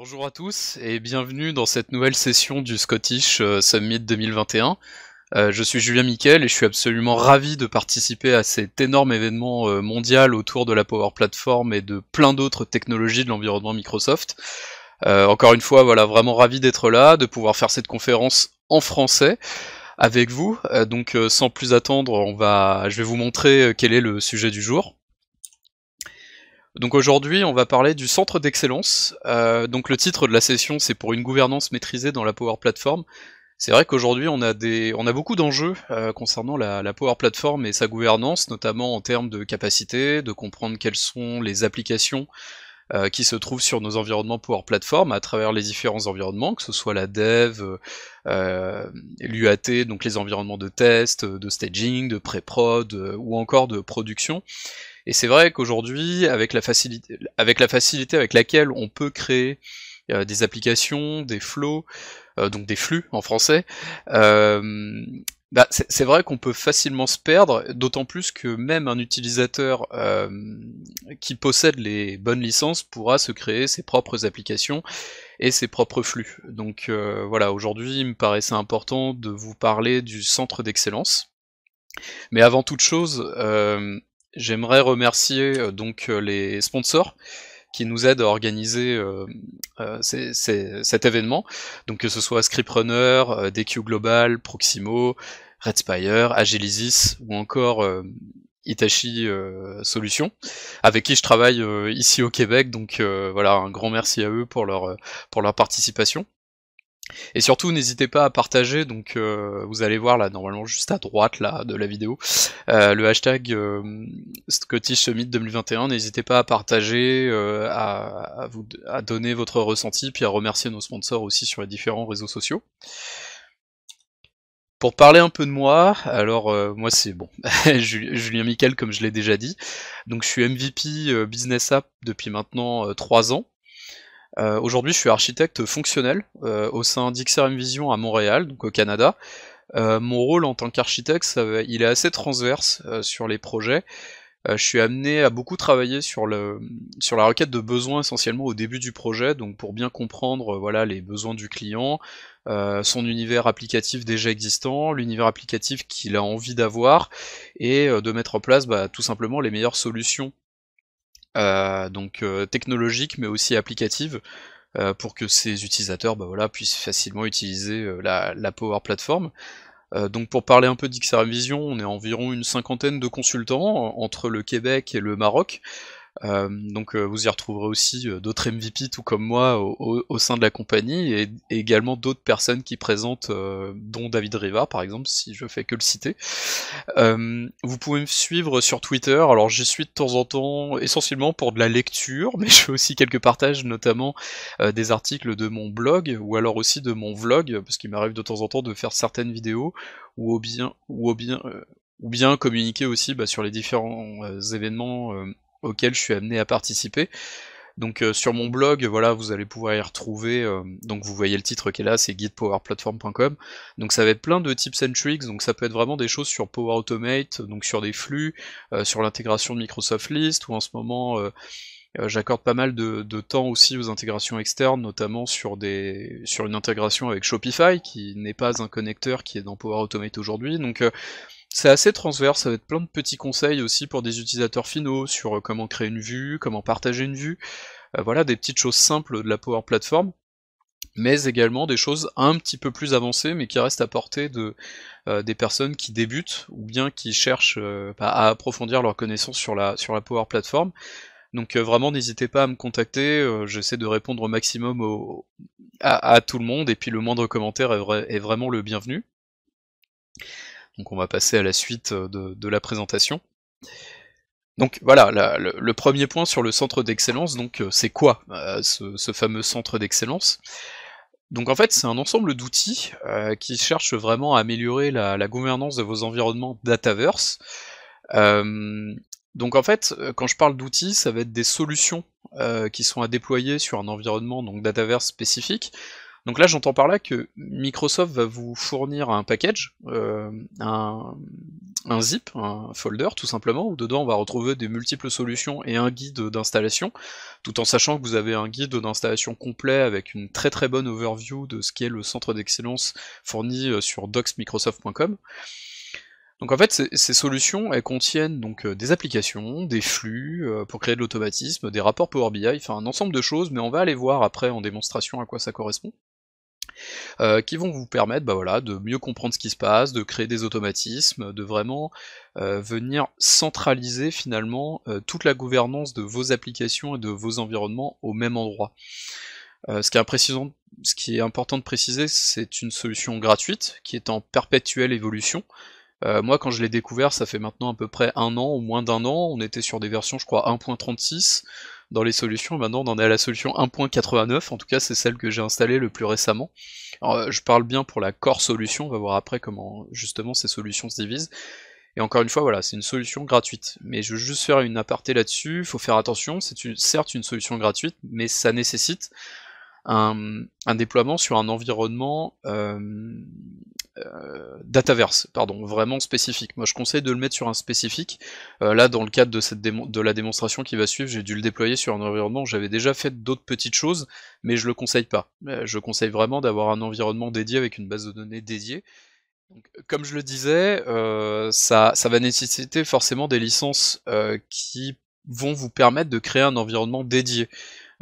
Bonjour à tous et bienvenue dans cette nouvelle session du Scottish euh, Summit 2021. Euh, je suis Julien Miquel et je suis absolument ravi de participer à cet énorme événement euh, mondial autour de la Power Platform et de plein d'autres technologies de l'environnement Microsoft. encore une fois, voilà, vraiment ravi d'être là, de pouvoir faire cette conférence en français avec vous. donc sans plus attendre, on va, je vais vous montrer quel est le sujet du jour. Donc aujourd'hui, on va parler du centre d'excellence. Euh, donc le titre de la session, c'est pour une gouvernance maîtrisée dans la Power Platform. C'est vrai qu'aujourd'hui, on a des, on a beaucoup d'enjeux euh, concernant la, Power Platform et sa gouvernance, notamment en termes de capacité, de comprendre quelles sont les applications euh, qui se trouvent sur nos environnements Power Platform à travers les différents environnements, que ce soit la dev, l'UAT, donc les environnements de test, de staging, de pré-prod ou encore de production. Et c'est vrai qu'aujourd'hui, avec la facilité, avec la facilité avec laquelle on peut créer euh, des applications, des flows, euh, donc des flux en français, euh, bah, c'est vrai qu'on peut facilement se perdre, d'autant plus que même un utilisateur qui possède les bonnes licences pourra se créer ses propres applications et ses propres flux. Donc voilà, aujourd'hui il me paraissait important de vous parler du centre d'excellence. Mais avant toute chose, euh, J'aimerais remercier euh, donc euh, les sponsors qui nous aident à organiser euh, cet événement. Donc que ce soit Scriptrunner, DQ Global, Proximo, Redspire, Spire, ou encore Itachi Solutions, avec qui je travaille ici au Québec. Donc voilà, un grand merci à eux pour leur, pour leur participation. Et surtout, n'hésitez pas à partager. Donc, euh, vous allez voir là, normalement juste à droite là de la vidéo, euh, le hashtag euh, Scottish Summit 2021. N'hésitez pas à partager, à, vous, à donner votre ressenti, puis à remercier nos sponsors aussi sur les différents réseaux sociaux. Pour parler un peu de moi, alors moi c'est bon, Julien Miquel comme je l'ai déjà dit. Donc je suis MVP Business App depuis maintenant 3 ans. Euh, aujourd'hui, je suis architecte fonctionnel euh, au sein d'XRM Vision à Montréal, donc au Canada. Euh, mon rôle en tant qu'architecte, il est assez transverse sur les projets. je suis amené à beaucoup travailler sur, le, sur la requête de besoins essentiellement au début du projet, donc pour bien comprendre voilà, les besoins du client, son univers applicatif déjà existant, l'univers applicatif qu'il a envie d'avoir, et de mettre en place bah, tout simplement les meilleures solutions euh, donc euh, technologique mais aussi applicative euh, pour que ces utilisateurs bah, voilà, puissent facilement utiliser la, la, Power Platform. donc pour parler un peu d'XR Vision, on est environ une cinquantaine de consultants entre le Québec et le Maroc. Euh, donc euh, vous y retrouverez aussi euh, d'autres MVP, tout comme moi, au, sein de la compagnie, et, également d'autres personnes qui présentent, dont David Rivard, par exemple, si je fais que le citer. vous pouvez me suivre sur Twitter, alors j'y suis de temps en temps, essentiellement pour de la lecture, mais je fais aussi quelques partages, notamment des articles de mon blog, ou alors aussi de mon vlog, parce qu'il m'arrive de temps en temps de faire certaines vidéos, ou bien, ou bien, ou bien communiquer aussi bah, sur les différents événements auquel je suis amené à participer. Donc euh, sur mon blog, voilà, vous allez pouvoir y retrouver. Euh, donc vous voyez le titre qui est là, c'est guidepowerplatform.com. Donc ça va être plein de tips and tricks. Donc ça peut être vraiment des choses sur Power Automate, donc sur des flux, euh, sur l'intégration de Microsoft List, ou en ce moment. J'accorde pas mal de, de, temps aussi aux intégrations externes, notamment sur, des, sur une intégration avec Shopify, qui n'est pas un connecteur qui est dans Power Automate aujourd'hui. Donc c'est assez transverse, ça va être plein de petits conseils aussi pour des utilisateurs finaux sur euh, comment créer une vue, comment partager une vue, euh, voilà des petites choses simples de la Power Platform, mais également des choses un petit peu plus avancées mais qui restent à portée de, euh, des personnes qui débutent ou bien qui cherchent bah, à approfondir leurs connaissances sur la, sur la Power Platform. Donc vraiment, n'hésitez pas à me contacter. J'essaie de répondre au maximum à, tout le monde. Et puis le moindre commentaire est vraiment le bienvenu. Donc on va passer à la suite euh, de, la présentation. Donc voilà, le, premier point sur le centre d'excellence, donc euh, c'est quoi euh, ce, fameux centre d'excellence Donc en fait c'est un ensemble d'outils qui cherchent vraiment à améliorer la, gouvernance de vos environnements Dataverse. donc en fait, quand je parle d'outils, ça va être des solutions qui sont à déployer sur un environnement donc Dataverse spécifique. Donc là, j'entends par là que Microsoft va vous fournir un package, euh, un, zip, un folder tout simplement, où dedans on va retrouver des multiples solutions et un guide d'installation, tout en sachant que vous avez un guide d'installation complet avec une très très bonne overview de ce qu'est le centre d'excellence fourni euh, sur docsmicrosoft.com. Donc en fait, ces, solutions, elles contiennent donc euh, des applications, des flux pour créer de l'automatisme, des rapports Power BI, enfin un ensemble de choses, mais on va aller voir après en démonstration à quoi ça correspond. Euh, qui vont vous permettre bah voilà, de mieux comprendre ce qui se passe, de créer des automatismes, de vraiment euh, venir centraliser finalement euh, toute la gouvernance de vos applications et de vos environnements au même endroit. ce qui est important de préciser, c'est une solution gratuite qui est en perpétuelle évolution. moi, quand je l'ai découvert, ça fait maintenant à peu près un an ou moins d'un an. On était sur des versions, je crois, 1.36 dans les solutions. Maintenant, on en est à la solution 1.89. En tout cas, c'est celle que j'ai installée le plus récemment. Euh, je parle bien pour la core solution. On va voir après comment justement ces solutions se divisent. Et encore une fois, voilà, c'est une solution gratuite. Mais je veux juste faire une aparté là-dessus. Il faut faire attention. C'est certes une solution gratuite, mais ça nécessite un, déploiement sur un environnement euh, euh, dataverse, pardon, vraiment spécifique. Moi, je conseille de le mettre sur un spécifique. Euh, là, dans le cadre de, la démonstration qui va suivre, j'ai dû le déployer sur un environnement. où J'avais déjà fait d'autres petites choses, mais je le conseille pas. Je conseille vraiment d'avoir un environnement dédié avec une base de données dédiée. comme je le disais, ça, va nécessiter forcément des licences qui vont vous permettre de créer un environnement dédié.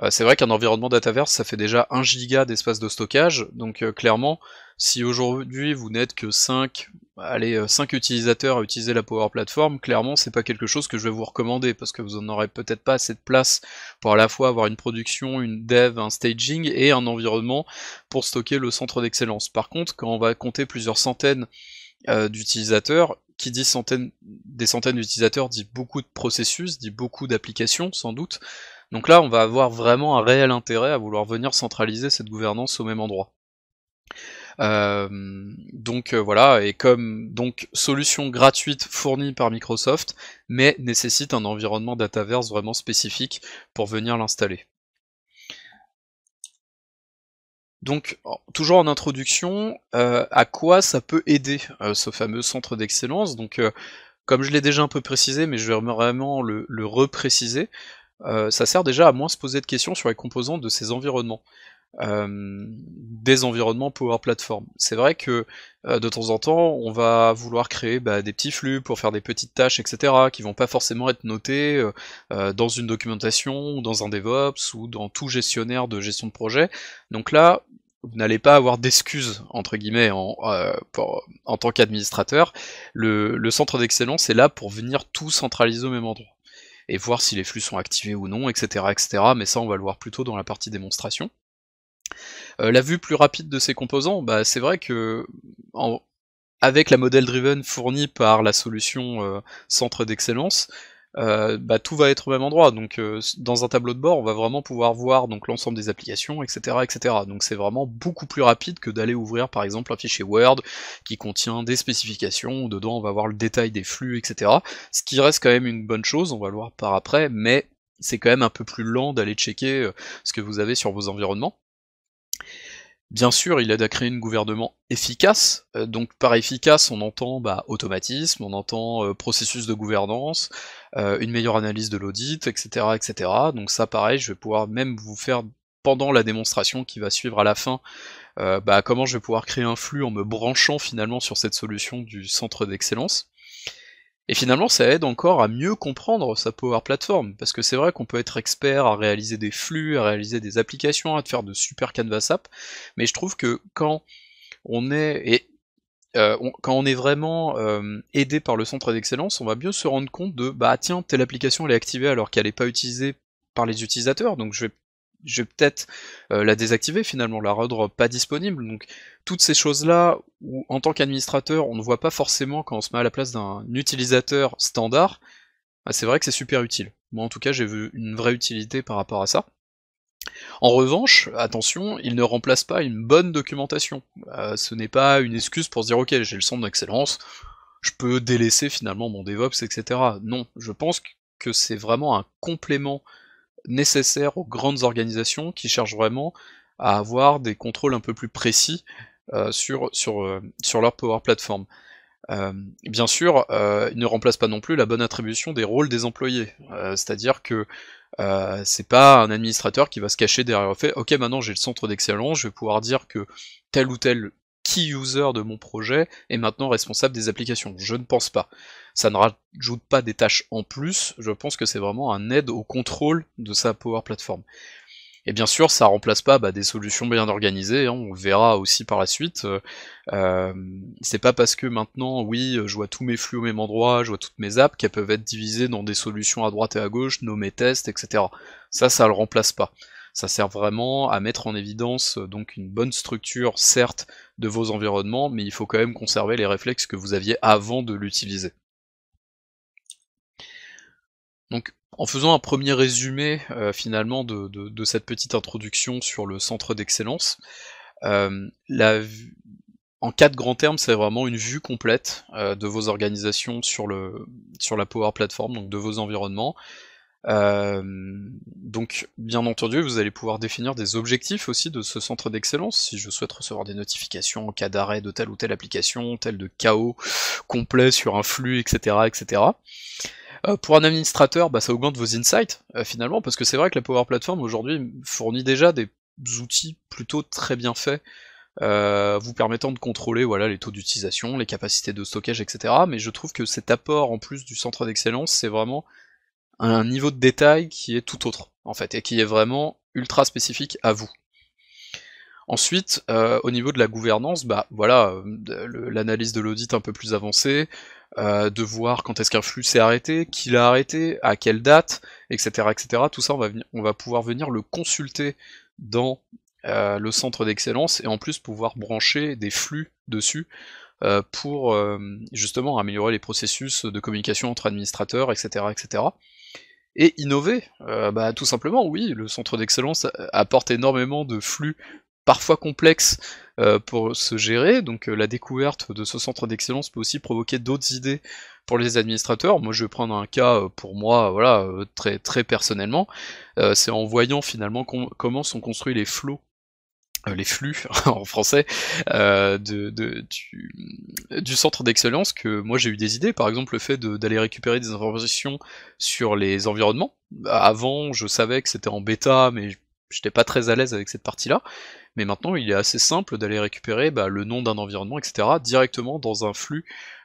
Euh, c'est vrai qu'un environnement Dataverse, ça fait déjà 1 giga d'espace de stockage, donc euh, clairement, si aujourd'hui vous n'êtes que 5, allez, euh, utilisateurs à utiliser la Power Platform, clairement c'est pas quelque chose que je vais vous recommander parce que vous n'en aurez peut-être pas assez de place pour à la fois avoir une production, une dev, un staging et un environnement pour stocker le centre d'excellence. Par contre, quand on va compter plusieurs centaines d'utilisateurs, qui dit centaines, des centaines d'utilisateurs dit beaucoup de processus, dit beaucoup d'applications sans doute. Donc là, on va avoir vraiment un réel intérêt à vouloir venir centraliser cette gouvernance au même endroit. Euh, donc euh, voilà, et comme donc solution gratuite fournie par Microsoft, mais nécessite un environnement Dataverse vraiment spécifique pour venir l'installer. Donc, toujours en introduction, euh, à quoi ça peut aider euh, ce fameux centre d'excellence Donc, euh, comme je l'ai déjà un peu précisé, mais je vais vraiment le, repréciser, ça sert déjà à moins se poser de questions sur les composantes de ces environnements. Euh, des environnements Power Platform. C'est vrai que euh, de temps en temps, on va vouloir créer bah, des petits flux pour faire des petites tâches, etc., qui vont pas forcément être notées euh, dans une documentation, ou dans un DevOps, ou dans tout gestionnaire de gestion de projet. Donc là, vous n'allez pas avoir d'excuses, entre guillemets, en, en tant qu'administrateur. Le, le centre d'excellence est là pour venir tout centraliser au même endroit et voir si les flux sont activés ou non, etc., etc. Mais ça, on va le voir plutôt dans la partie démonstration. Euh, la vue plus rapide de ces composants, bah, c'est vrai que avec la modèle driven fournie par la solution euh, centre d'excellence, euh, bah, tout va être au même endroit. Donc dans un tableau de bord, on va vraiment pouvoir voir l'ensemble des applications, etc., etc. Donc c'est vraiment beaucoup plus rapide que d'aller ouvrir par exemple un fichier Word qui contient des spécifications. dedans, on va voir le détail des flux, etc. Ce qui reste quand même une bonne chose. On va le voir par après, mais c'est quand même un peu plus lent d'aller checker ce que vous avez sur vos environnements. Bien sûr, il aide à créer un gouvernement efficace. Euh, donc par efficace, on entend bah, automatisme, on entend euh, processus de gouvernance, euh, une meilleure analyse de l'audit, etc., etc. Donc ça, pareil, je vais pouvoir même vous faire pendant la démonstration qui va suivre à la fin, bah, comment je vais pouvoir créer un flux en me branchant finalement sur cette solution du centre d'excellence. Et finalement, ça aide encore à mieux comprendre sa Power Platform, parce que c'est vrai qu'on peut être expert à réaliser des flux, à réaliser des applications, à faire de super Canvas apps. mais je trouve que quand on est, et, euh, quand on est vraiment euh, aidé par le centre d'excellence, on va mieux se rendre compte de, bah tiens, telle application elle est activée alors qu'elle n'est pas utilisée par les utilisateurs, donc je vais je vais peut-être euh, la désactiver finalement, la rendre pas disponible. Donc toutes ces choses-là où en tant qu'administrateur on ne voit pas forcément quand on se met à la place d'un utilisateur standard, bah, c'est vrai que c'est super utile. Moi en tout cas j'ai vu une vraie utilité par rapport à ça. En revanche, attention, il ne remplace pas une bonne documentation. Bah, ce n'est pas une excuse pour se dire ok j'ai le centre d'excellence, je peux délaisser finalement mon DevOps, etc. Non, je pense que c'est vraiment un complément nécessaire aux grandes organisations qui cherchent vraiment à avoir des contrôles un peu plus précis euh, sur, sur, euh, sur leur Power Platform. Euh, bien sûr, il ne remplace pas non plus la bonne attribution des rôles des employés. C'est-à-dire que c'est pas un administrateur qui va se cacher derrière le fait Ok, maintenant j'ai le centre d'excellence, je vais pouvoir dire que tel ou tel qui, user de mon projet est maintenant responsable des applications. Je ne pense pas. Ça ne rajoute pas des tâches en plus, je pense que c'est vraiment un aide au contrôle de sa Power Platform. Et bien sûr, ça ne remplace pas bah, des solutions bien organisées, hein. on le verra aussi par la suite. Euh, c'est pas parce que maintenant, oui, je vois tous mes flux au même endroit, je vois toutes mes apps, qu'elles peuvent être divisées dans des solutions à droite et à gauche, nommées tests, etc. Ça, ça le remplace pas ça sert vraiment à mettre en évidence euh, donc une bonne structure, certes, de vos environnements, mais il faut quand même conserver les réflexes que vous aviez avant de l'utiliser. Donc en faisant un premier résumé euh, finalement de, cette petite introduction sur le centre d'excellence, euh, la, en quatre grands termes, c'est vraiment une vue complète de vos organisations sur, sur la Power Platform, donc de vos environnements, euh, donc, bien entendu, vous allez pouvoir définir des objectifs aussi de ce centre d'excellence. Si je souhaite recevoir des notifications en cas d'arrêt de telle ou telle application, tel de chaos complet sur un flux, etc., etc. Euh, pour un administrateur, bah, ça augmente vos insights euh, finalement, parce que c'est vrai que la Power Platform aujourd'hui fournit déjà des outils plutôt très bien faits, vous permettant de contrôler voilà, les taux d'utilisation, les capacités de stockage, etc. Mais je trouve que cet apport en plus du centre d'excellence, c'est vraiment un niveau de détail qui est tout autre, en fait, et qui est vraiment ultra spécifique à vous. Ensuite, euh, au niveau de la gouvernance, bah voilà, euh, l'analyse de l'audit un peu plus avancée, euh, de voir quand est-ce qu'un flux s'est arrêté, qui l'a arrêté, à quelle date, etc., etc. Tout ça, on va, on va pouvoir venir le consulter dans le centre d'excellence et en plus pouvoir brancher des flux dessus pour justement améliorer les processus de communication entre administrateurs, etc., etc et innover. Euh, bah, tout simplement, oui, le centre d'excellence apporte énormément de flux parfois complexes euh, pour se gérer. Donc euh, la découverte de ce centre d'excellence peut aussi provoquer d'autres idées pour les administrateurs. Moi, je vais prendre un cas pour moi, voilà, très très personnellement. C'est en voyant finalement comment sont construits les flots euh, les flux en français euh, de, du, centre d'excellence que moi j'ai eu des idées, par exemple le fait d'aller récupérer des informations sur les environnements. Avant je savais que c'était en bêta mais j'étais pas très à l'aise avec cette partie-là, mais maintenant il est assez simple d'aller récupérer bah, le nom d'un environnement, etc. directement dans un flux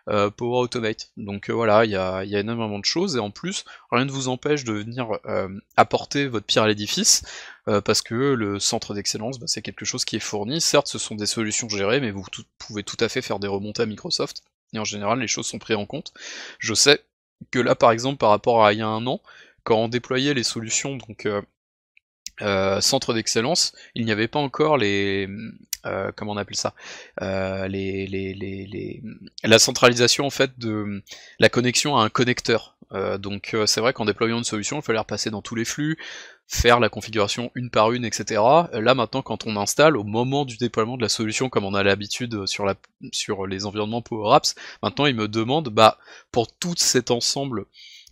euh, Power Automate. Donc euh, voilà, il y a, y énormément de choses, et en plus, rien ne vous empêche de venir euh, apporter votre pierre à l'édifice, parce que le centre d'excellence, bah, c'est quelque chose qui est fourni. Certes, ce sont des solutions gérées, mais vous pouvez tout à fait faire des remontées à Microsoft, et en général, les choses sont prises en compte. Je sais que là, par exemple, par rapport à il y a un an, quand on déployait les solutions, donc euh, centre d'excellence, il n'y avait pas encore les euh, comment on appelle ça euh, les, les, les, les, la centralisation en fait de la connexion à un connecteur. Euh, donc c'est vrai qu'en déployant une solution, il fallait repasser dans tous les flux, faire la configuration une par une, etc. Là maintenant, quand on installe, au moment du déploiement de la solution, comme on a l'habitude sur, la, sur les environnements Power Apps, maintenant il me demande, bah, pour tout cet ensemble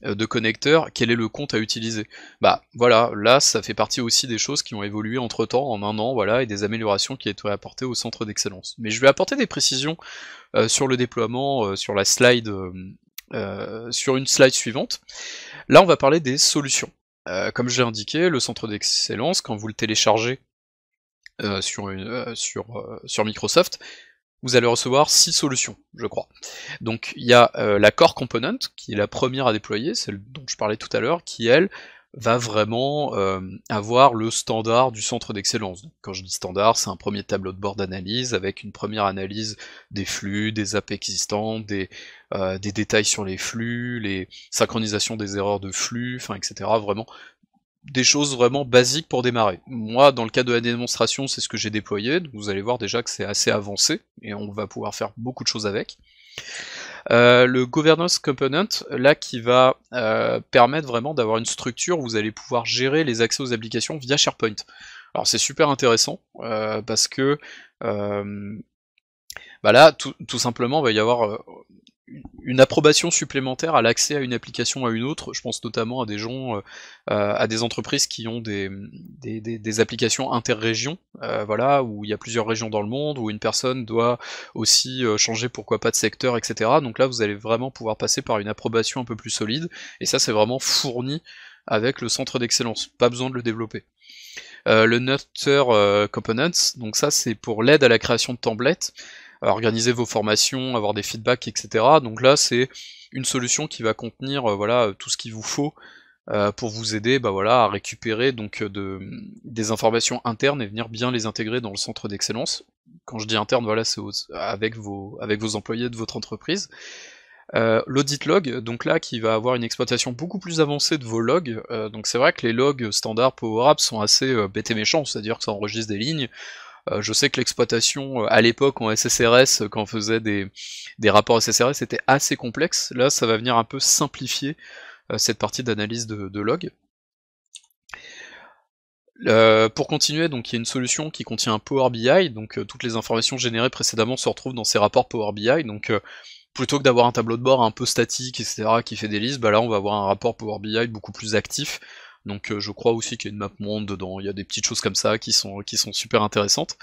euh, de connecteurs, quel est le compte à utiliser. Bah voilà, là ça fait partie aussi des choses qui ont évolué entre temps, en un an, voilà, et des améliorations qui étaient apportées au centre d'excellence. Mais je vais apporter des précisions euh, sur le déploiement, euh, sur la slide, sur une slide suivante. Là on va parler des solutions. comme je l'ai indiqué, le centre d'excellence, quand vous le téléchargez sur, une, sur, sur Microsoft, vous allez recevoir six solutions, je crois. Donc il y a euh, la core component, qui est la première à déployer, celle dont je parlais tout à l'heure, qui elle va vraiment euh, avoir le standard du centre d'excellence. Quand je dis standard, c'est un premier tableau de bord d'analyse avec une première analyse des flux, des apps existants, des, euh, des détails sur les flux, les synchronisations des erreurs de flux, enfin, etc. Vraiment des choses vraiment basiques pour démarrer. Moi, dans le cas de la démonstration, c'est ce que j'ai déployé. vous allez voir déjà que c'est assez avancé et on va pouvoir faire beaucoup de choses avec. Euh, le governance component, là, qui va euh, permettre vraiment d'avoir une structure où vous allez pouvoir gérer les accès aux applications via SharePoint. Alors c'est super intéressant euh, parce que bah là, tout, tout simplement, il va y avoir une approbation supplémentaire à l'accès à une application à une autre. Je pense notamment à des gens, euh, euh, à des entreprises qui ont des, des, applications interrégions, euh, voilà, où il y a plusieurs régions dans le monde, où une personne doit aussi euh, changer pourquoi pas de secteur, etc. Donc là, vous allez vraiment pouvoir passer par une approbation un peu plus solide, et ça, c'est vraiment fourni avec le centre d'excellence. Pas besoin de le développer. le Nutter Components, donc ça, c'est pour l'aide à la création de templates organiser vos formations, avoir des feedbacks, etc. Donc là, c'est une solution qui va contenir euh, voilà, tout ce qu'il vous faut euh, pour vous aider bah voilà, à récupérer donc, euh, de, des informations internes et venir bien les intégrer dans le centre d'excellence. Quand je dis interne, voilà, c'est avec vos, avec vos employés de votre entreprise. Euh, l'audit log, donc là, qui va avoir une exploitation beaucoup plus avancée de vos logs. donc c'est vrai que les logs standards Power Apps sont assez euh, et méchants, c'est-à-dire que ça enregistre des lignes. Euh, je sais que l'exploitation euh, à l'époque en SSRS, euh, quand on faisait des, des rapports SSRS, était assez complexe. Là, ça va venir un peu simplifier cette partie d'analyse de, log. pour continuer, donc il y a une solution qui contient un Power BI, donc toutes les informations générées précédemment se retrouvent dans ces rapports Power BI, donc plutôt que d'avoir un tableau de bord un peu statique, etc., qui fait des listes, bah là on va avoir un rapport Power BI beaucoup plus actif, donc euh, je crois aussi qu'il y a une map monde dedans, il y a des petites choses comme ça qui sont, qui sont super intéressantes.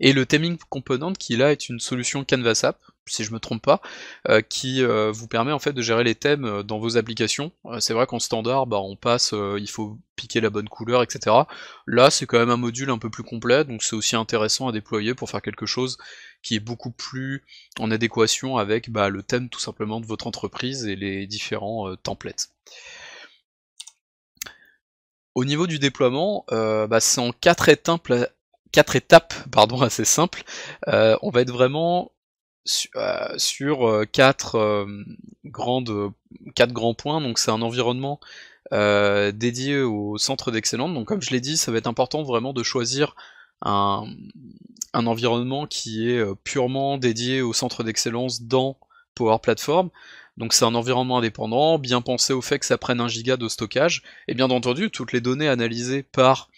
Et le Theming Component qui là est une solution Canvas App, si je me trompe pas, euh, qui euh, vous permet en fait de gérer les thèmes dans vos applications. c'est vrai qu'en standard, bah, on passe, il faut piquer la bonne couleur, etc. Là, c'est quand même un module un peu plus complet, donc c'est aussi intéressant à déployer pour faire quelque chose qui est beaucoup plus en adéquation avec bah, le thème tout simplement de votre entreprise et les différents templates. Au niveau du déploiement, euh, bah, c'est en quatre étapes, pardon, assez simples. Euh, on va être vraiment euh, sur quatre, grandes, quatre grands points. Donc c'est un environnement dédié au centre d'excellence. Donc comme je l'ai dit, ça va être important vraiment de choisir un environnement qui est purement dédié au centre d'excellence dans Power Platform. Donc c'est un environnement indépendant, bien pensé au fait que ça prenne un giga de stockage, et bien entendu, toutes les données analysées par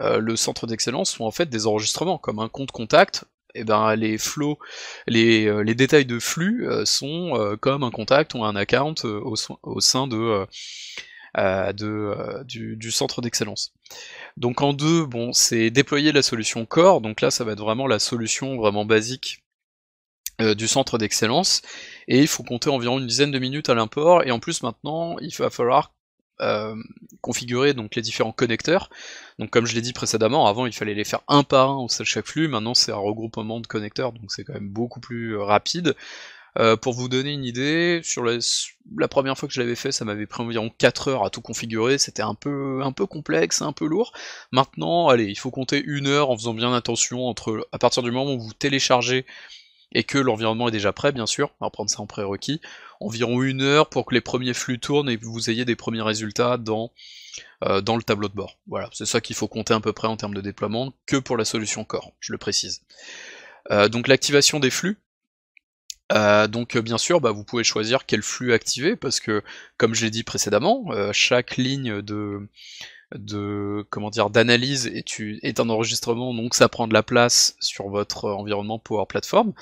euh, le centre d'excellence sont en fait des enregistrements, comme un compte contact, et ben les flots, les, euh, détails de flux euh, sont comme un contact ou un account au, sein de, du, du, centre d'excellence. Donc en deux, bon, c'est déployer la solution core, donc là ça va être vraiment la solution vraiment basique euh, du centre d'excellence, et il faut compter environ une dizaine de minutes à l'import, et en plus maintenant il va falloir euh, configurer donc les différents connecteurs. Donc comme je l'ai dit précédemment, avant il fallait les faire un par un au sein chaque flux, maintenant c'est un regroupement de connecteurs, donc c'est quand même beaucoup plus euh, rapide. pour vous donner une idée, sur la, première fois que je l'avais fait, ça m'avait pris environ 4 heures à tout configurer, c'était un peu, un peu complexe, un peu lourd. Maintenant, allez, il faut compter une heure en faisant bien attention entre à partir du moment où vous téléchargez et que l'environnement est déjà prêt, bien sûr, on va prendre ça en prérequis, environ une heure pour que les premiers flux tournent et que vous ayez des premiers résultats dans, euh, dans le tableau de bord. Voilà, c'est ça qu'il faut compter à peu près en termes de déploiement, que pour la solution Core, je le précise. Euh, donc l'activation des flux, euh, donc bien sûr, bah, vous pouvez choisir quel flux activer parce que, comme je l'ai dit précédemment, chaque ligne de, de comment dire d'analyse et tu est un enregistrement donc ça prend de la place sur votre euh, environnement Power Platform.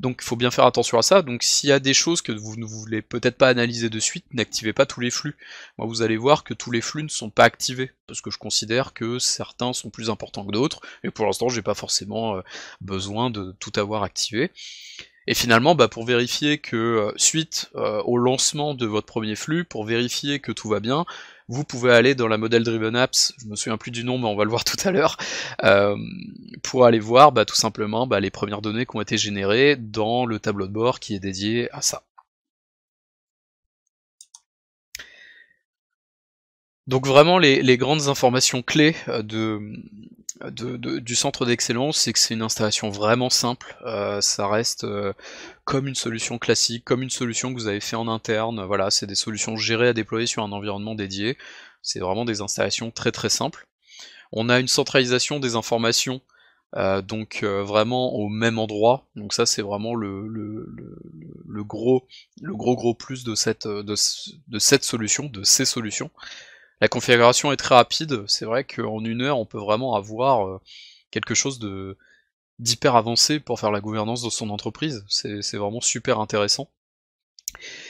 Donc il faut bien faire attention à ça. Donc s'il y a des choses que vous ne voulez peut-être pas analyser de suite, n'activez pas tous les flux. Moi vous allez voir que tous les flux ne sont pas activés, parce que je considère que certains sont plus importants que d'autres, et pour l'instant j'ai pas forcément euh, besoin de tout avoir activé. Et finalement, bah, pour vérifier que euh, suite au lancement de votre premier flux, pour vérifier que tout va bien, vous pouvez aller dans la modèle driven apps, je me souviens plus du nom, mais on va le voir tout à l'heure, euh, pour aller voir bah, tout simplement bah, les premières données qui ont été générées dans le tableau de bord qui est dédié à ça. Donc vraiment les, les, grandes informations clés euh, de, du centre d'excellence, c'est que c'est une installation vraiment simple. Euh, ça reste euh, comme une solution classique, comme une solution que vous avez fait en interne. Voilà, c'est des solutions gérées à déployer sur un environnement dédié. C'est vraiment des installations très très simples. On a une centralisation des informations, euh, donc vraiment au même endroit. Donc ça c'est vraiment le, le, gros le gros gros plus de cette, de cette solution, de ces solutions. La configuration est très rapide, c'est vrai qu'en une heure on peut vraiment avoir euh, quelque chose de d'hyper avancé pour faire la gouvernance de son entreprise, c'est vraiment super intéressant.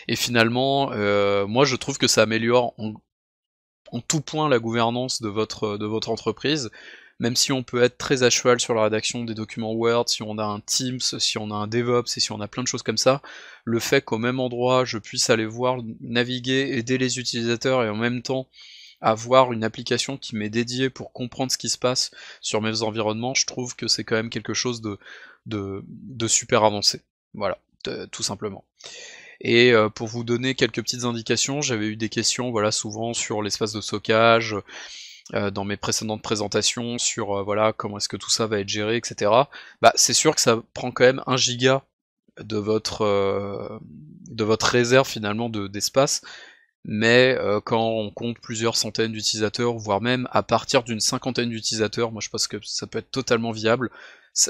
Et finalement, euh, moi je trouve que ça améliore en, tout point la gouvernance de votre, de votre entreprise, même si on peut être très à cheval sur la rédaction des documents Word, si on a un Teams, si on a un DevOps et si on a plein de choses comme ça, le fait qu'au même endroit je puisse aller voir, naviguer, aider les utilisateurs et en même temps avoir une application qui m'est dédiée pour comprendre ce qui se passe sur mes environnements, je trouve que c'est quand même quelque chose de, de, super avancé. Voilà, tout simplement. Et euh, pour vous donner quelques petites indications, j'avais eu des questions voilà, souvent sur l'espace de stockage, euh, dans mes précédentes présentations, sur euh, voilà, comment est-ce que tout ça va être géré, etc. Bah, c'est sûr que ça prend quand même un giga de votre, de votre réserve finalement d'espace mais euh, quand on compte plusieurs centaines d'utilisateurs, voire même à partir d'une cinquantaine d'utilisateurs, moi je pense que ça peut être totalement viable.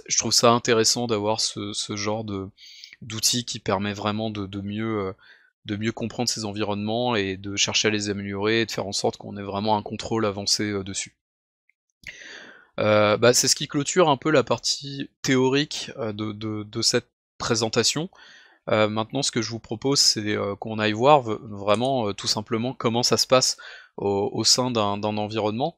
je trouve ça intéressant d'avoir ce, genre d'outils qui permet vraiment euh, de, mieux, comprendre ces environnements et de chercher à les améliorer et de faire en sorte qu'on ait vraiment un contrôle avancé euh, dessus. bah, c'est ce qui clôture un peu la partie théorique de cette présentation. Euh, maintenant, ce que je vous propose, c'est euh, qu'on aille voir vraiment euh, tout simplement comment ça se passe au, sein d'un environnement.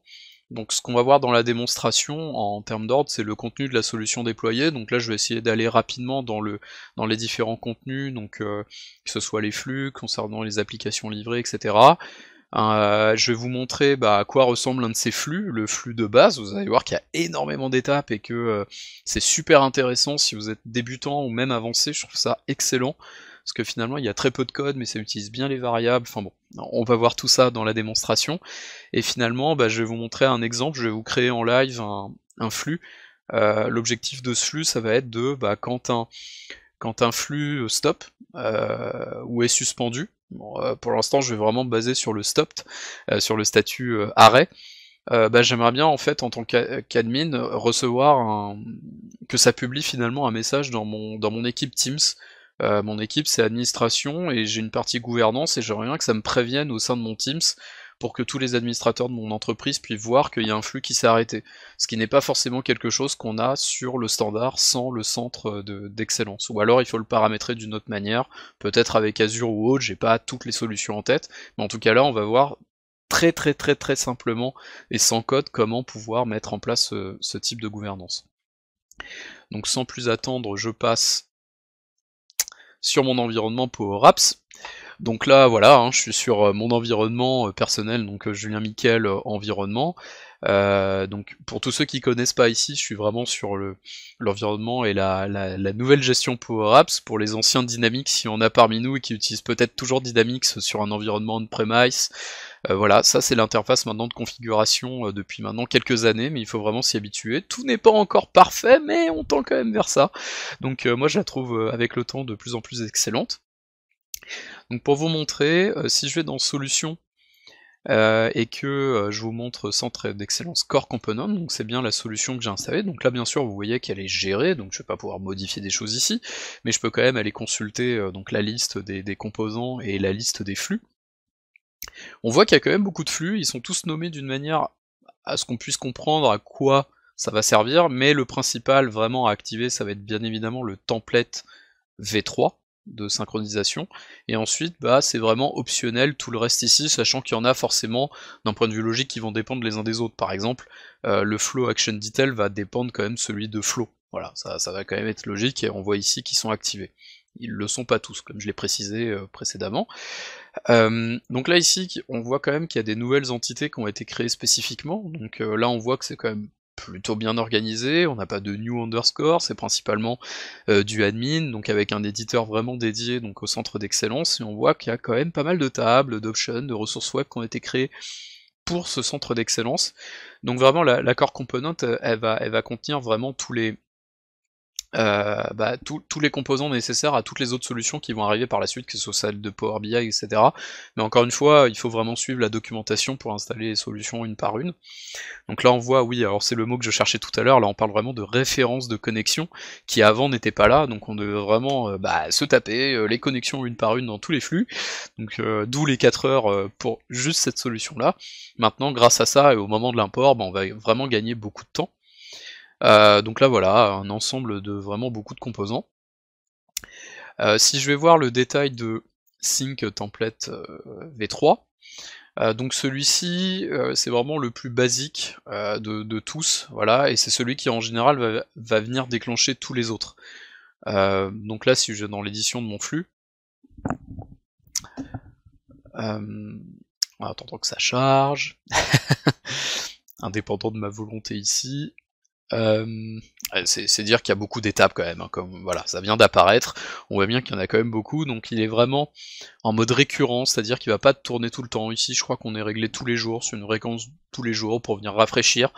Donc ce qu'on va voir dans la démonstration en termes d'ordre, c'est le contenu de la solution déployée. Donc là, je vais essayer d'aller rapidement dans, les différents contenus, donc que ce soit les flux concernant les applications livrées, etc. Hein, euh, je vais vous montrer bah, à quoi ressemble un de ces flux, le flux de base. Vous allez voir qu'il y a énormément d'étapes et que euh, c'est super intéressant si vous êtes débutant ou même avancé. Je trouve ça excellent parce que finalement il y a très peu de code, mais ça utilise bien les variables. Enfin bon, on va voir tout ça dans la démonstration. Et finalement, bah, je vais vous montrer un exemple. Je vais vous créer en live un, flux. Euh, l'objectif de ce flux, ça va être de bah, quand un quand un flux stop ou est suspendu, euh, pour l'instant, je vais vraiment me baser sur le stopped, euh, sur le statut euh, arrêt. Bah, j'aimerais bien en fait en tant qu'admin recevoir que ça publie finalement un message dans mon dans mon équipe Teams. mon équipe c'est administration et j'ai une partie gouvernance et j'aimerais bien que ça me prévienne au sein de mon Teams pour que tous les administrateurs de mon entreprise puissent voir qu'il y a un flux qui s'est arrêté. Ce qui n'est pas forcément quelque chose qu'on a sur le standard sans le centre d'excellence. ou alors il faut le paramétrer d'une autre manière, peut-être avec Azure ou autre, j'ai pas toutes les solutions en tête, mais en tout cas là on va voir très très très très simplement et sans code comment pouvoir mettre en place ce, type de gouvernance. Donc sans plus attendre, je passe sur mon environnement pour Raps. Donc là, voilà, hein, je suis sur euh, mon environnement euh, personnel, donc euh, Julien Miquel environnement. donc pour tous ceux qui connaissent pas ici, je suis vraiment sur le l'environnement et la, nouvelle gestion Power Apps. Pour les anciens Dynamics, si on a parmi nous et qui utilisent peut-être toujours Dynamics sur un environnement on-premise, voilà, ça c'est l'interface maintenant de configuration depuis maintenant quelques années, mais il faut vraiment s'y habituer. Tout n'est pas encore parfait, mais on tend quand même vers ça. Donc moi je la trouve avec le temps de plus en plus excellente. Donc pour vous montrer, euh, si je vais dans solution euh, et que euh, je vous montre Centre d'excellence Core Component, donc c'est bien la solution que j'ai installée. Donc là, bien sûr, vous voyez qu'elle est gérée, donc je ne vais pas pouvoir modifier des choses ici, mais je peux quand même aller consulter donc la liste des composants et la liste des flux. On voit qu'il y a quand même beaucoup de flux, ils sont tous nommés d'une manière à ce qu'on puisse comprendre à quoi ça va servir, mais le principal vraiment à activer, ça va être bien évidemment le template V3, de synchronisation. Et ensuite, bah, c'est vraiment optionnel tout le reste ici, sachant qu'il y en a forcément, d'un point de vue logique, qui vont dépendre les uns des autres. Par exemple, euh, le flow action detail va dépendre quand même celui de flow. Voilà, ça, ça va quand même être logique, et on voit ici qu'ils sont activés. Ils le sont pas tous, comme je l'ai précisé euh, précédemment. Euh, donc là ici, on voit quand même qu'il y a des nouvelles entités qui ont été créées spécifiquement. Donc là, on voit que c'est quand même plutôt bien organisé, on n'a pas de new underscore, c'est principalement euh, du admin, donc avec un éditeur vraiment dédié donc au centre d'excellence, et on voit qu'il y a quand même pas mal de tables, d'options, de ressources web qui ont été créées pour ce centre d'excellence. Donc vraiment la, la core component, euh, elle va, elle va contenir vraiment tous les, euh, bah, tous les composants nécessaires à toutes les autres solutions qui vont arriver par la suite, que ce soit celle de Power BI, etc. Mais encore une fois, il faut vraiment suivre la documentation pour installer les solutions une par une. Donc là, on voit, oui, alors c'est le mot que je cherchais tout à l'heure, là on parle vraiment de référence de connexion qui avant n'était pas là, donc on devait vraiment euh, bah, se taper euh, les connexions une par une dans tous les flux, donc d'où les 4 heures pour juste cette solution-là. Maintenant, grâce à ça et au moment de l'import, bah, on va vraiment gagner beaucoup de temps. Euh, donc là voilà, un ensemble de vraiment beaucoup de composants. Euh, si je vais voir le détail de Sync Template euh, V3, donc celui-ci, c'est vraiment le plus basique de, tous, voilà, et c'est celui qui en général va, venir déclencher tous les autres. donc là, si je vais dans l'édition de mon flux, on attendant que ça charge, indépendant de ma volonté ici, euh, c'est dire qu'il y a beaucoup d'étapes quand même. Hein, comme voilà, ça vient d'apparaître. On voit bien qu'il y en a quand même beaucoup. Donc il est vraiment en mode récurrent, c'est-à-dire qu'il va pas tourner tout le temps. Ici, je crois qu'on est réglé tous les jours sur une fréquence tous les jours pour venir rafraîchir.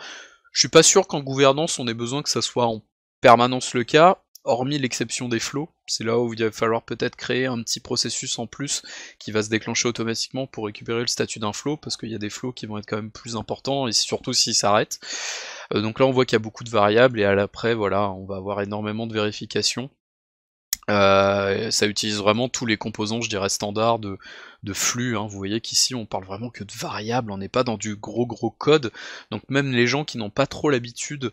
Je suis pas sûr qu'en gouvernance on ait besoin que ça soit en permanence le cas hormis l'exception des flots, c'est là où il va falloir peut-être créer un petit processus en plus qui va se déclencher automatiquement pour récupérer le statut d'un flot, parce qu'il y a des flots qui vont être quand même plus importants, et surtout s'ils s'arrêtent. Euh, donc là on voit qu'il y a beaucoup de variables, et à l'après, voilà, on va avoir énormément de vérifications. Euh, ça utilise vraiment tous les composants, je dirais, standards de, flux. Hein. Vous voyez qu'ici, on parle vraiment que de variables, on n'est pas dans du gros gros code. Donc même les gens qui n'ont pas trop l'habitude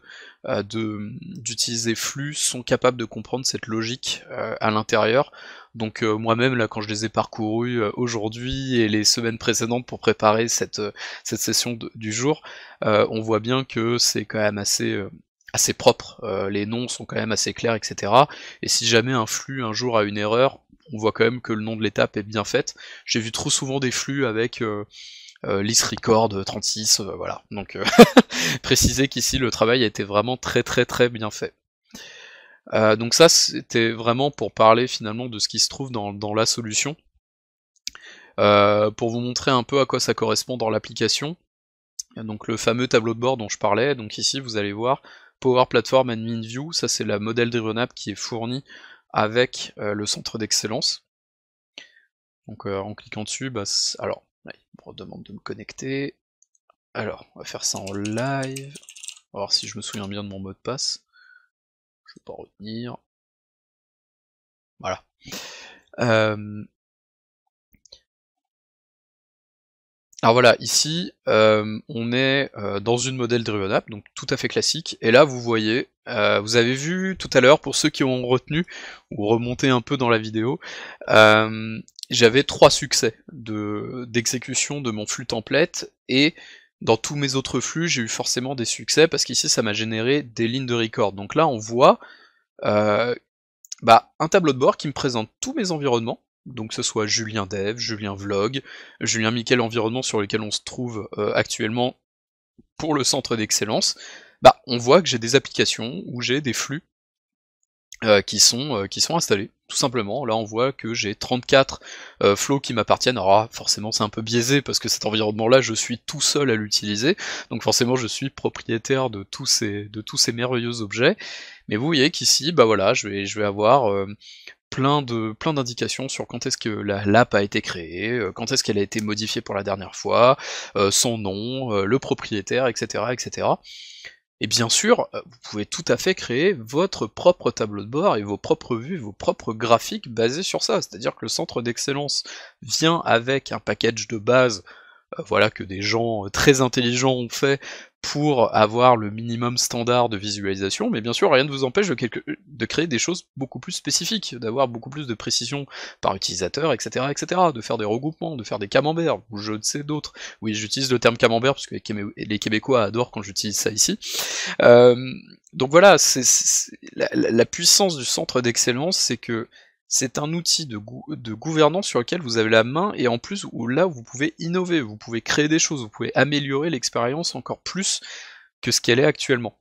euh, d'utiliser flux sont capables de comprendre cette logique euh, à l'intérieur. Donc moi-même, là, quand je les ai parcourus aujourd'hui et les semaines précédentes pour préparer cette, cette session du jour, on voit bien que c'est quand même assez assez propre. Euh, les noms sont quand même assez clairs, etc. Et si jamais un flux un jour a une erreur, on voit quand même que le nom de l'étape est bien fait. J'ai vu trop souvent des flux avec euh, euh record 36, euh, voilà. Donc préciser qu'ici le travail a été vraiment très très très bien fait. donc ça c'était vraiment pour parler finalement de ce qui se trouve dans, dans la solution. pour vous montrer un peu à quoi ça correspond dans l'application, donc le fameux tableau de bord dont je parlais, donc ici vous allez voir, Power Platform Admin View, ça c'est la modèle Driven App qui est fournie avec euh, le centre d'excellence. Donc euh, en cliquant dessus, bah, alors, il me redemande de me connecter. Alors, on va faire ça en live. alors si je me souviens bien de mon mot de passe. Je ne vais pas retenir. Voilà. Euh, Alors voilà, ici, euh, on est euh, dans une modèle Driven App, donc tout à fait classique. Et là, vous voyez, euh, vous avez vu tout à l'heure, pour ceux qui ont retenu ou remonté un peu dans la vidéo, j'avais trois succès d'exécution de, mon flux template et dans tous mes autres flux, j'ai eu forcément des succès parce qu'ici, ça m'a généré des lignes de record. Donc là, on voit bah, un tableau de bord qui me présente tous mes environnements donc que ce soit Julien Dev, Julien Vlog, Julien Miquel Environnement sur lequel on se trouve euh, actuellement pour le centre d'excellence, bah, on voit que j'ai des applications où j'ai des flux euh, qui, sont, euh, qui sont installés, tout simplement. Là, on voit que j'ai 34 euh, flots qui m'appartiennent. Alors, ah, forcément, c'est un peu biaisé parce que cet environnement-là, je suis tout seul à l'utiliser. Donc, forcément, je suis propriétaire de tous ces, de tous ces merveilleux objets. Mais vous voyez qu'ici, bah voilà, je vais, je vais avoir plein de plein d'indications sur quand est-ce que la l'app a été créée, euh, quand est-ce qu'elle a été modifiée pour la dernière fois, euh, son nom, euh, le propriétaire, etc., etc. Et bien sûr, vous pouvez tout à fait créer votre propre tableau de bord et vos propres vues, vos propres graphiques basés sur ça. C'est-à-dire que le centre d'excellence vient avec un package de base euh, voilà que des gens euh, très intelligents ont fait pour avoir le minimum standard de visualisation, mais bien sûr rien ne vous empêche de, créer des choses beaucoup plus spécifiques, d'avoir beaucoup plus de précision par utilisateur, etc., etc., de faire des regroupements, de faire des camemberts, ou je ne sais d'autres. Oui, j'utilise le terme camembert parce que les Québécois adorent quand j'utilise ça ici. Euh, donc voilà, c'est la, puissance du centre d'excellence, c'est que c'est un outil de, gouvernance sur lequel vous avez la main et en plus où là vous pouvez innover, vous pouvez créer des choses, vous pouvez améliorer l'expérience encore plus que ce qu'elle est actuellement.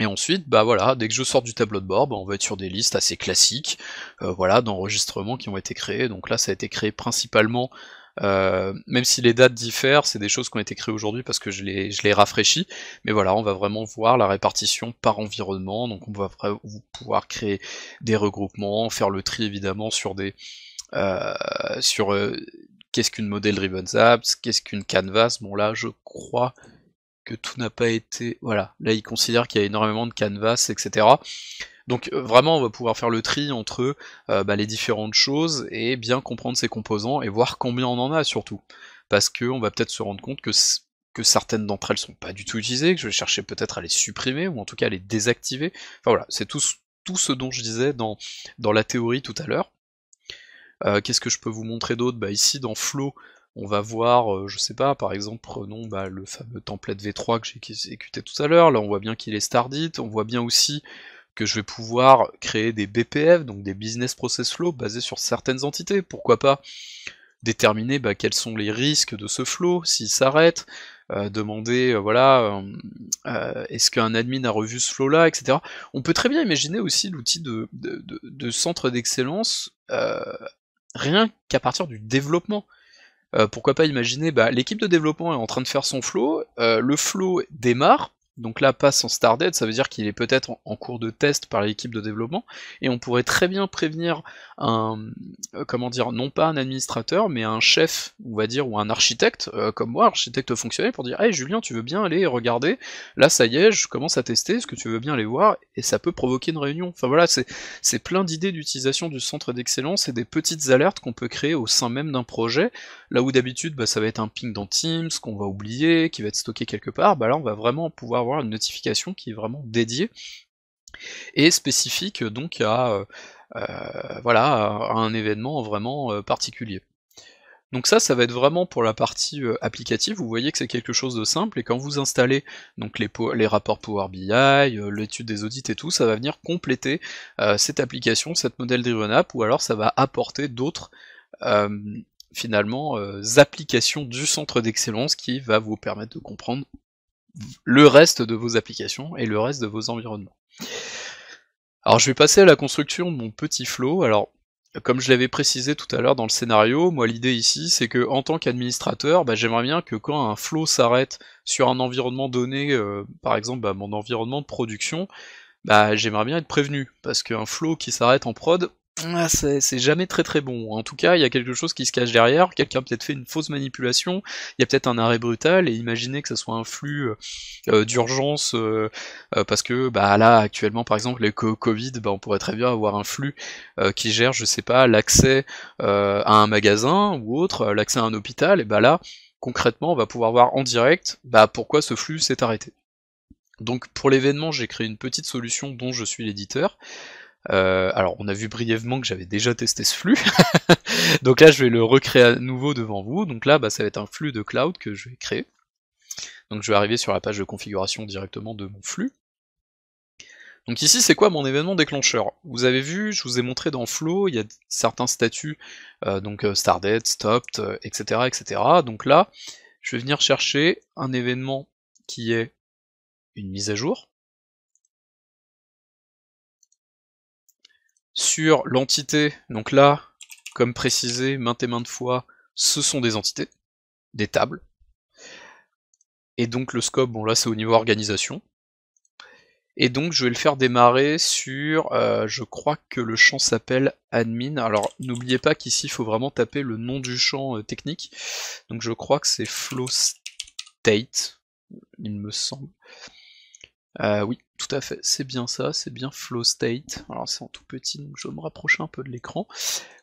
Et ensuite, bah voilà, dès que je sors du tableau de bord, bah, on va être sur des listes assez classiques, euh, voilà, d'enregistrements qui ont été créés. Donc là, ça a été créé principalement euh, même si les dates diffèrent, c'est des choses qui ont été créées aujourd'hui parce que je les, je les rafraîchis. Mais voilà, on va vraiment voir la répartition par environnement. Donc on va pouvoir créer des regroupements, faire le tri évidemment sur des. Euh, sur euh, qu'est-ce qu'une modèle ribbons apps, qu'est-ce qu'une canvas. Bon là, je crois que tout n'a pas été. Voilà, là il considère qu'il y a énormément de canvas, etc. Donc euh, vraiment on va pouvoir faire le tri entre euh, bah, les différentes choses et bien comprendre ces composants et voir combien on en a surtout. Parce qu'on va peut-être se rendre compte que, que certaines d'entre elles sont pas du tout utilisées, que je vais chercher peut-être à les supprimer ou en tout cas à les désactiver. Enfin voilà, c'est tout, tout ce dont je disais dans, dans la théorie tout à l'heure. Euh, qu'est-ce que je peux vous montrer d'autre bah, Ici dans Flow, on va voir, euh, je sais pas, par exemple, prenons bah, le fameux template V3 que j'ai exécuté tout à l'heure, là on voit bien qu'il est Stardit, on voit bien aussi que je vais pouvoir créer des BPF, donc des Business Process Flow, basés sur certaines entités, pourquoi pas déterminer bah, quels sont les risques de ce flow, s'il s'arrête, euh, demander, euh, voilà, est-ce qu'un admin a revu ce flow-là, etc. On peut très bien imaginer aussi l'outil de, de, de, centre d'excellence rien qu'à partir du développement. Euh, pourquoi pas imaginer bah, l'équipe de développement est en train de faire son flow, euh, le flow démarre, donc là, passe en Star ça veut dire qu'il est peut-être en, cours de test par l'équipe de développement, et on pourrait très bien prévenir un, euh, comment dire, non pas un administrateur, mais un chef, on va dire, ou un architecte, euh, comme moi, architecte fonctionnel, pour dire, hey Julien, tu veux bien aller regarder, là ça y est, je commence à tester, est-ce que tu veux bien aller voir, et ça peut provoquer une réunion. Enfin voilà, c'est plein d'idées d'utilisation du centre d'excellence et des petites alertes qu'on peut créer au sein même d'un projet, là où d'habitude, bah, ça va être un ping dans Teams, qu'on va oublier, qui va être stocké quelque part, bah là on va vraiment pouvoir une notification qui est vraiment dédiée et spécifique euh, donc à, euh, euh, voilà, un événement vraiment particulier. Donc ça, ça va être vraiment pour la partie applicative, vous voyez que c'est quelque chose de simple, et quand vous installez donc les, les rapports Power BI, l'étude des audits et tout, ça va venir compléter cette application, cette modèle driven app, ou alors ça va apporter d'autres finalement applications du centre d'excellence qui va vous permettre de comprendre le reste de vos applications et le reste de vos environnements. Alors je vais passer à la construction de mon petit flow. Alors comme je l'avais précisé tout à l'heure dans le scénario, moi l'idée ici c'est que en tant qu'administrateur, bah, j'aimerais bien que quand un flow s'arrête sur un environnement donné, euh, par exemple bah, mon environnement de production, bah, j'aimerais bien être prévenu, parce qu'un flow qui s'arrête en prod, ah, c'est jamais très très bon. En tout cas, il y a quelque chose qui se cache derrière. Quelqu'un peut-être fait une fausse manipulation. Il y a peut-être un arrêt brutal. Et imaginez que ce soit un flux euh, euh, d'urgence euh, parce que bah là actuellement, par exemple, les Covid, bah, on pourrait très bien avoir un flux qui gère, je sais pas, l'accès à un magasin ou autre, l'accès à un hôpital. Et bah là, concrètement, on va pouvoir voir en direct bah, pourquoi ce flux s'est arrêté. Donc pour l'événement, j'ai créé une petite solution dont je suis l'éditeur. Euh, alors on a vu brièvement que j'avais déjà testé ce flux, donc là je vais le recréer à nouveau devant vous, donc là bah, ça va être un flux de cloud que je vais créer. Donc je vais arriver sur la page de configuration directement de mon flux. Donc ici, c'est quoi mon événement déclencheur Vous avez vu, je vous ai montré dans Flow, il y a certains statuts, euh, donc euh, Started, Stopped, etc., etc. Donc là, je vais venir chercher un événement qui est une mise à jour. sur l'entité. Donc là, comme précisé maintes et maintes fois, ce sont des entités, des tables. Et donc le scope, bon là c'est au niveau organisation. Et donc je vais le faire démarrer sur, euh, je crois que le champ s'appelle admin. Alors n'oubliez pas qu'ici il faut vraiment taper le nom du champ euh, technique. Donc je crois que c'est flow state, il me semble. Euh, oui, tout à fait, c'est bien ça, c'est bien flow state. Alors c'est en tout petit, donc je vais me rapprocher un peu de l'écran.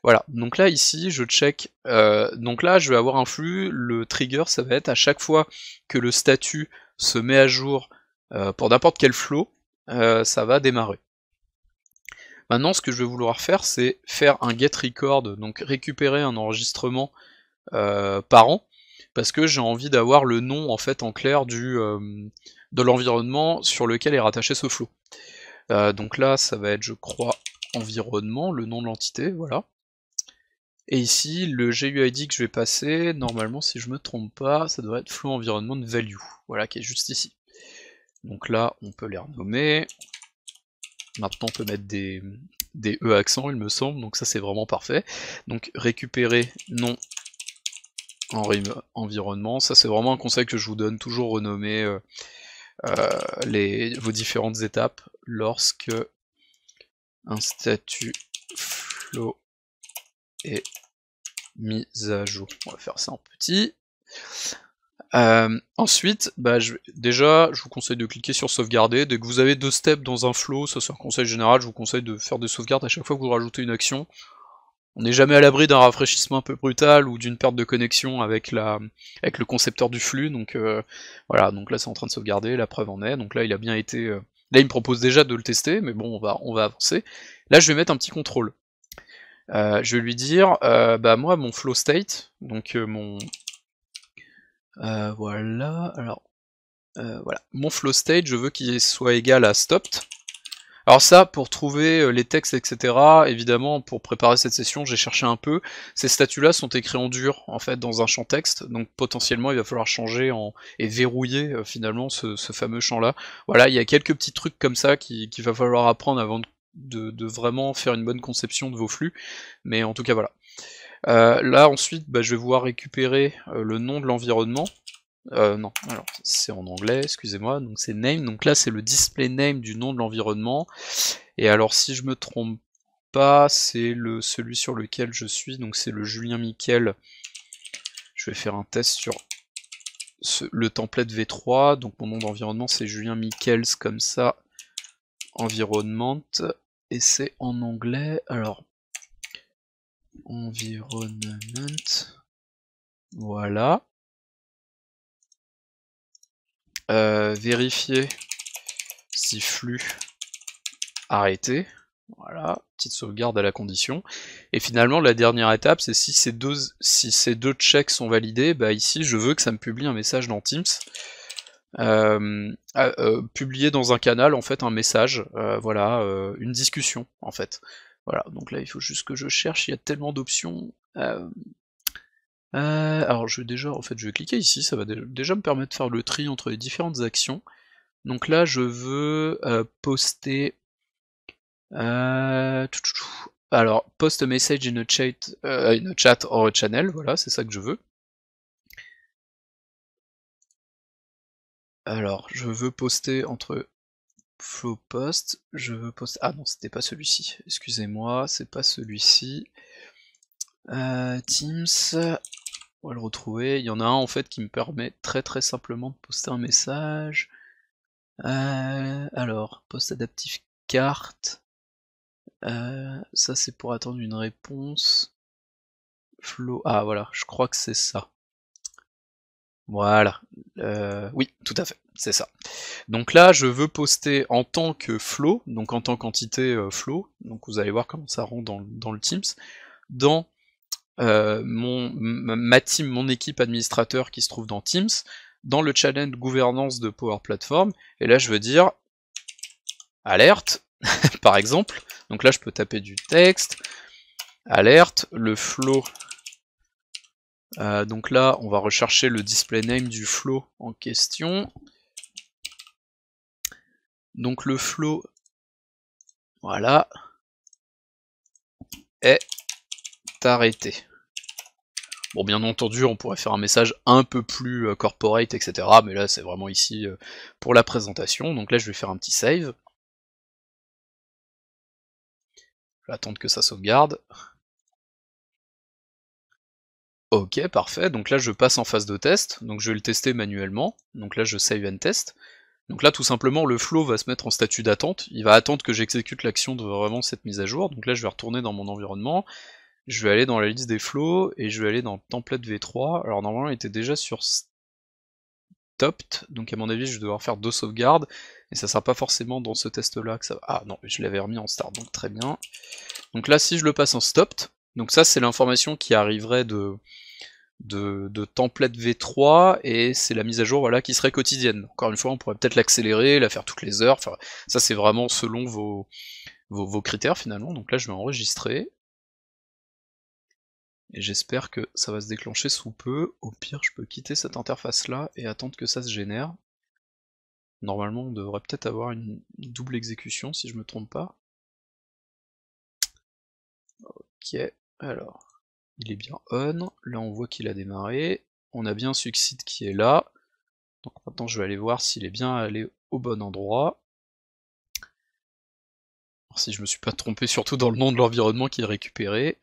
Voilà, donc là ici je check, euh, donc là je vais avoir un flux, le trigger ça va être à chaque fois que le statut se met à jour euh, pour n'importe quel flow, euh, ça va démarrer. Maintenant ce que je vais vouloir faire c'est faire un get record, donc récupérer un enregistrement par an, parce que j'ai envie d'avoir le nom en fait en clair du, euh, de l'environnement sur lequel est rattaché ce flow. Euh, donc là, ça va être, je crois, environnement, le nom de l'entité, voilà. Et ici, le GUID que je vais passer, normalement, si je me trompe pas, ça devrait être flow environnement de value, voilà, qui est juste ici. Donc là, on peut les renommer. Maintenant, on peut mettre des, des E accents, il me semble, donc ça c'est vraiment parfait. Donc récupérer nom en rime environnement. Ça, c'est vraiment un conseil que je vous donne, toujours renommer euh, euh, les, vos différentes étapes lorsque un statut flow est mis à jour. On va faire ça en petit. Euh, ensuite, bah, déjà, je vous conseille de cliquer sur sauvegarder. Dès que vous avez deux steps dans un flow, ça c'est un conseil général, je vous conseille de faire des sauvegardes à chaque fois que vous rajoutez une action on n'est jamais à l'abri d'un rafraîchissement un peu brutal ou d'une perte de connexion avec, la, avec le concepteur du flux. Donc euh, voilà, donc là c'est en train de sauvegarder, la preuve en est. Donc là il a bien été. Euh, là il me propose déjà de le tester, mais bon on va, on va avancer. Là je vais mettre un petit contrôle. Euh, je vais lui dire, bah moi mon flow state, donc mon. voilà, alors. voilà, mon flow state, je veux qu'il soit égal à stopped. Alors ça, pour trouver euh, les textes, etc., évidemment, pour préparer cette session, j'ai cherché un peu. Ces statuts-là sont écrits en dur, en fait, dans un champ texte, donc potentiellement, il va falloir changer et verrouiller, euh, finalement, ce, fameux champ-là. Voilà, il y a quelques petits trucs comme ça qu'il qui va falloir apprendre avant de, vraiment faire une bonne conception de vos flux, mais en tout cas, voilà. Euh, là, ensuite, bah, je vais vouloir récupérer le nom de l'environnement, euh, non, alors c'est en anglais, excusez-moi, donc c'est name, donc là c'est le display name du nom de l'environnement, et alors si je me trompe pas, c'est le celui sur lequel je suis, donc c'est le Julien Miquel, je vais faire un test sur le template V3, donc mon nom d'environnement c'est Julien Michaels comme ça, environnement, et c'est en anglais, alors environnement, voilà, euh, vérifier si flux arrêté. Voilà, petite sauvegarde à la condition. Et finalement, la dernière étape, c'est si ces deux, si ces deux checks sont validés, bah ici, je veux que ça me publie un message dans Teams. Euh, ah, euh publier dans un canal, en fait, un message, euh, voilà, une discussion, en fait. Voilà, donc là, il faut juste que je cherche, il y a tellement d'options. Euh, alors je vais déjà, en fait, je vais cliquer ici, ça va déjà me permettre de faire le tri entre les différentes actions. Donc là, je veux euh, poster. Euh, alors, post message in a chat, in a chat or a channel, voilà, c'est ça que je veux. Alors, je veux poster entre flow post, je veux poster. Ah non, c'était pas celui-ci. Excusez-moi, c'est pas celui-ci. Teams, on va le retrouver. Il y en a un en fait qui me permet très très simplement de poster un message. Euh, alors, post adaptive carte. Euh, ça c'est pour attendre une réponse. Flow. Ah voilà, je crois que c'est ça. Voilà. Euh, oui, tout à fait, c'est ça. Donc là, je veux poster en tant que flow, donc en tant qu'entité flow, donc vous allez voir comment ça rend dans, dans le Teams, dans euh, mon, ma team, mon équipe administrateur qui se trouve dans Teams, dans le challenge gouvernance de Power Platform, et là je veux dire alerte, par exemple, donc là je peux taper du texte, alerte, le flow, euh, donc là on va rechercher le display name du flow en question, donc le flow, voilà, est arrêté. Bon, bien entendu, on pourrait faire un message un peu plus euh, corporate, etc. Mais là, c'est vraiment ici euh, pour la présentation. Donc là, je vais faire un petit save. Je vais attendre que ça sauvegarde. Ok, parfait. Donc là, je passe en phase de test. Donc je vais le tester manuellement. Donc là, je save and test. Donc là, tout simplement, le flow va se mettre en statut d'attente. Il va attendre que j'exécute l'action de vraiment cette mise à jour. Donc là, je vais retourner dans mon environnement je vais aller dans la liste des flots et je vais aller dans template V3. Alors normalement il était déjà sur stopped, donc à mon avis je vais devoir faire deux sauvegardes, et ça sera pas forcément dans ce test là que ça va. Ah non, je l'avais remis en start, donc très bien. Donc là si je le passe en stopped, donc ça c'est l'information qui arriverait de, de, template V3 et c'est la mise à jour voilà, qui serait quotidienne. Encore une fois, on pourrait peut-être l'accélérer, la faire toutes les heures. Enfin, ça, c'est vraiment selon vos, vos, critères finalement. Donc là, je vais enregistrer. Et j'espère que ça va se déclencher sous peu. Au pire, je peux quitter cette interface là et attendre que ça se génère. Normalement, on devrait peut-être avoir une double exécution si je me trompe pas. Ok, alors, il est bien on. Là, on voit qu'il a démarré. On a bien succide qui est là. Donc maintenant, je vais aller voir s'il est bien allé au bon endroit. si je me suis pas trompé, surtout dans le nom de l'environnement qui est récupéré.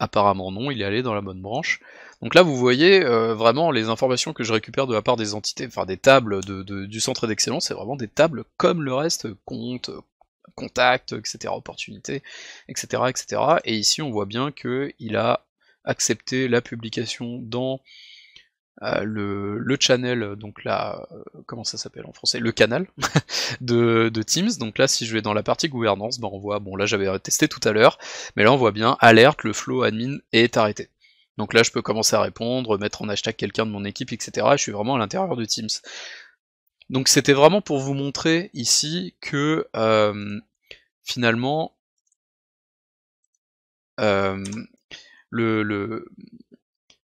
Apparemment non, il est allé dans la bonne branche. Donc là, vous voyez euh, vraiment les informations que je récupère de la part des entités, enfin des tables du centre d'excellence, c'est vraiment des tables comme le reste, compte, contact, etc., opportunités, etc., etc. Et ici, on voit bien qu'il a accepté la publication dans euh, le, channel, euh, donc là, euh, comment ça s'appelle en français Le canal de, Teams. Donc là, si je vais dans la partie gouvernance, ben on voit, bon là j'avais testé tout à l'heure, mais là on voit bien, alerte, le flow admin est arrêté. Donc là, je peux commencer à répondre, mettre en hashtag quelqu'un de mon équipe, etc. je suis vraiment à l'intérieur de Teams. Donc c'était vraiment pour vous montrer ici que finalement, le, le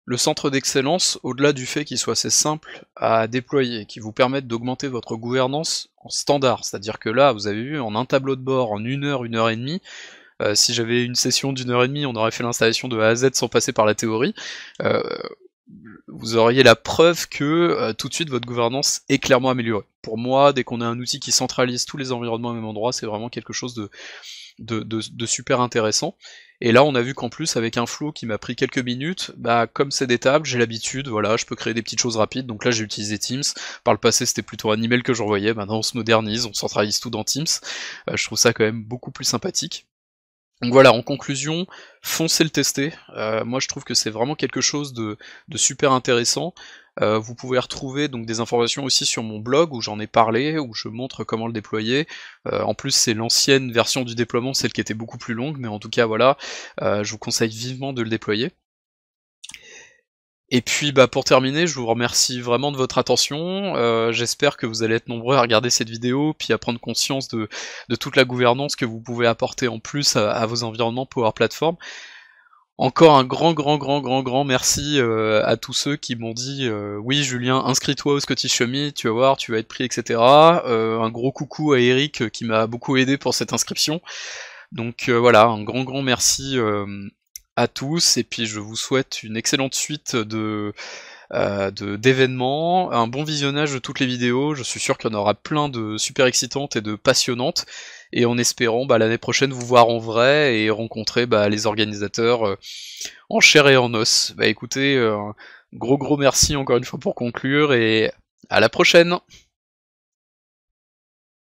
le centre d'excellence, au-delà du fait qu'il soit assez simple à déployer, qui vous permette d'augmenter votre gouvernance en standard, c'est-à-dire que là, vous avez vu, en un tableau de bord, en une heure, une heure et demie, euh, si j'avais une session d'une heure et demie, on aurait fait l'installation de A à Z sans passer par la théorie. Euh, vous auriez la preuve que euh, tout de suite votre gouvernance est clairement améliorée. Pour moi, dès qu'on a un outil qui centralise tous les environnements au même endroit, c'est vraiment quelque chose de, de, de super intéressant. Et là, on a vu qu'en plus, avec un flow qui m'a pris quelques minutes, bah, comme c'est des tables, j'ai l'habitude, voilà, je peux créer des petites choses rapides. Donc là, j'ai utilisé Teams. Par le passé, c'était plutôt un email que je Maintenant, on se modernise, on centralise tout dans Teams. Euh, je trouve ça quand même beaucoup plus sympathique. Donc voilà, en conclusion, foncez le tester. Euh, moi je trouve que c'est vraiment quelque chose de, super intéressant. Euh, vous pouvez retrouver donc des informations aussi sur mon blog où j'en ai parlé, où je montre comment le déployer. Euh, en plus, c'est l'ancienne version du déploiement, celle qui était beaucoup plus longue, mais en tout cas, voilà, je vous conseille vivement de le déployer. Et puis bah, pour terminer, je vous remercie vraiment de votre attention. Euh, j'espère que vous allez être nombreux à regarder cette vidéo, puis à prendre conscience de, toute la gouvernance que vous pouvez apporter en plus à, vos environnements Power Platform. Encore un grand, grand, grand, grand, grand merci euh, à tous ceux qui m'ont dit euh, oui Julien, inscris-toi au Scottish Chemie, tu vas voir, tu vas être pris, etc. un gros coucou à Eric qui m'a beaucoup aidé pour cette inscription. Donc voilà, un grand, grand merci à tous et puis je vous souhaite une excellente suite euh, de d'événements, un bon visionnage de toutes les vidéos, je suis sûr qu'il y en aura plein de super excitantes et de passionnantes, et en espérant bah, l'année prochaine vous voir en vrai et rencontrer bah, les organisateurs euh, en chair et en os. Bah écoutez, euh, gros gros merci encore une fois pour conclure et à la prochaine